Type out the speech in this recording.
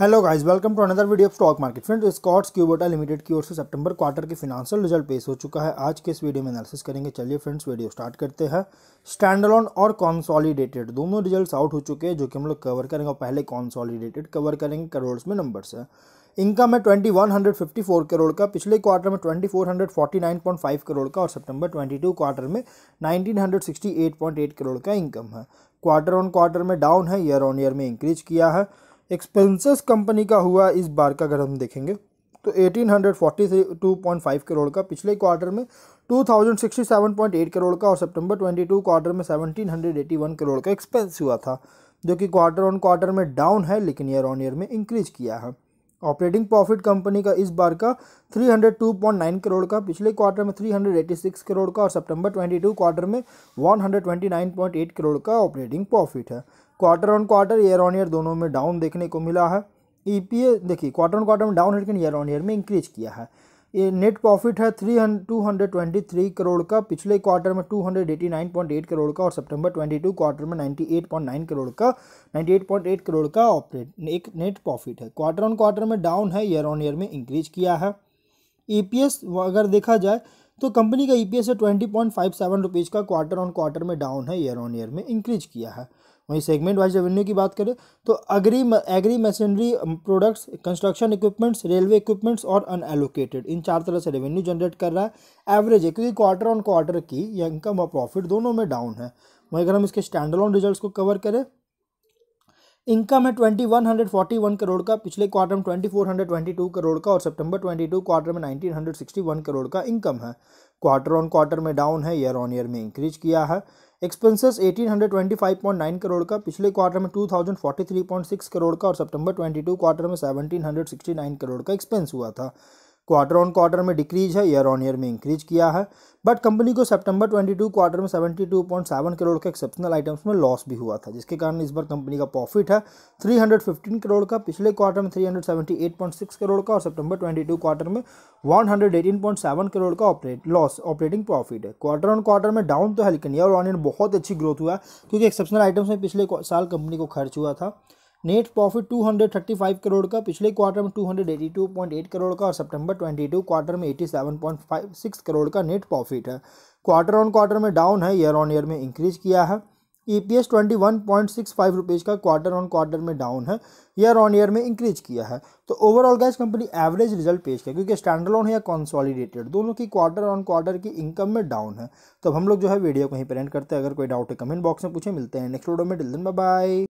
hello guys welcome to another video of stock market friends Escorts Kubota limited की ओर से सितंबर quarter के फिनांशियल रिजल्ट पेश हो चुका है आज के इस वीडियो में एनालिसिस करेंगे चलिए फ्रेंड्स वीडियो स्टार्ट करते हैं स्टैंडलॉन और कॉन्सॉलीडेटेड दोनों रिजल्ट आउट हो चुके हैं जो कि हम लोग कवर करेंगे और पहले कॉन्सॉलीडेटेड कवर करेंगे करोड़्स में नंबर्स है इनकम है फोर करोड़ का पिछले क्वार्टर में फाइव करोड़ का और सितंबर टू क्वार्टर में एट करोड़ का इनकम है क्वार्टर ऑन क्वार्टर में डाउन है ईयर ऑन ईयर में इंक्रीज किया है एक्सपेंसेस कंपनी का हुआ इस बार का अगर हम देखेंगे तो 1842.5 करोड़ का पिछले क्वार्टर में 2067.8 करोड़ का और सितंबर 22 क्वार्टर में 1781 करोड़ का एक्सपेंस हुआ था जो कि क्वार्टर ऑन क्वार्टर में डाउन है लेकिन ईयर ऑन ईयर में इंक्रीज किया है ऑपरेटिंग प्रॉफिट कंपनी का इस बार का 302.9 करोड़ का पिछले क्वार्टर में 386 करोड़ का और सितंबर 22 क्वार्टर में 129.8 करोड़ का ऑपरेटिंग प्रॉफिट है quarter on quarter year on year दोनों में डाउन देखने को मिला है ई e देखिए क्वार्टर ऑन क्वार्टर में डाउन है लेकिन ईयर ऑन ईयर में इंक्रीज किया है ये नेट प्रॉफिट है three two hundred twenty three crore का पिछले क्वार्टर में two hundred eighty nine point eight crore का और सितंबर ट्वेंटी टू क्वार्टर में ninety eight point nine crore का ninety eight point eight crore का ऑपरेट एक नेट प्रॉफिट है क्वार्टर ऑन क्वार्टर में डाउन है ईयर ऑन ईयर में इंक्रीज किया है ई e अगर देखा जाए तो कंपनी का ईपीएस e है twenty point five seven rupees का क्वार्टर ऑन क्वार्टर में डाउन है ईयर ऑन ईयर में इंक्रीज किया है वहीं सेगमेंट वाइज रेवेन्यू की बात करें तो agri agri machinery products construction equipments railway equipments और अनएलोकेटेड इन चार तरह से रेवेन्यू जनरेट कर रहा है एवरेज है क्योंकि क्वार्टर ऑन क्वार्टर की या इनकम और प्रॉफिट दोनों में डाउन है वहीं अगर हम इसके ऑन रिजल्ट को कवर करें इनकम है twenty one hundred forty one crore का पिछले क्वार्टर में twenty four hundred twenty two crore का और सितंबर ट्वेंटी टू क्वार्टर में nineteen hundred sixty one crore का इनकम है क्वार्टर ऑन क्वार्टर में डाउन है ईयर ऑन ईयर में इंक्रीज किया है एक्सपेंसेस नाइन करोड़ का पिछले क्वार्टर में two thousand three point six crore का और सितंबर टू क्वार्टर में हंड्रेड सिक्सटी नाइन करोड़ का एक्सपेंस हुआ था क्वार्टर ऑन क्वार्टर में डिक्रीज है ईयर ऑन ईयर में इंक्रीज किया है बट कंपनी को सितंबर 22 क्वार्टर में 72.7 करोड़ के एक्सेप्शनल आइटम्स में लॉस भी हुआ था जिसके कारण इस बार कंपनी का प्रॉफिट है 315 करोड़ का पिछले क्वार्टर में 378.6 करोड़ का और सितंबर 22 क्वार्टर में 118.7 करोड़ का ऑपरेट लॉस ऑपरेटिंग प्रॉफिट है क्वार्टर ऑन क्वार्टर में डाउन तो है लेकिन ईयर ऑन ईयर बहुत अच्छी ग्रोथ हुआ क्योंकि एक्सेप्शनल आइटम्स में पिछले साल कंपनी को खर्च हुआ था नेट प्रॉफिट 235 करोड़ का पिछले क्वार्टर में 282.8 करोड़ का और सितंबर 22 क्वार्टर में 87.56 करोड़ का नेट प्रॉफिट है क्वार्टर ऑन क्वार्टर में डाउन है ईयर ऑन ईयर में इंक्रीज किया है E P S twenty one point six five rupees का क्वार्टर ऑन क्वार्टर में डाउन है ईयर ऑन ईयर में इंक्रीज किया है तो ओवरऑल गैस कंपनी एवरेज रिजल्ट पेश किया क्योंकि स्टैंडर्ड लोन है या कॉन्सॉलीडेटेड दोनों की क्वार्टर ऑन क्वार्टर की इनकम में डाउन है तो हम लोग जो है वीडियो को ही प्रेजेंट करते हैं अगर कोई डाउट है कमेंट बॉक्स में पूछे मिलते हैं नेक्स्ट वीडियो में डिल बाय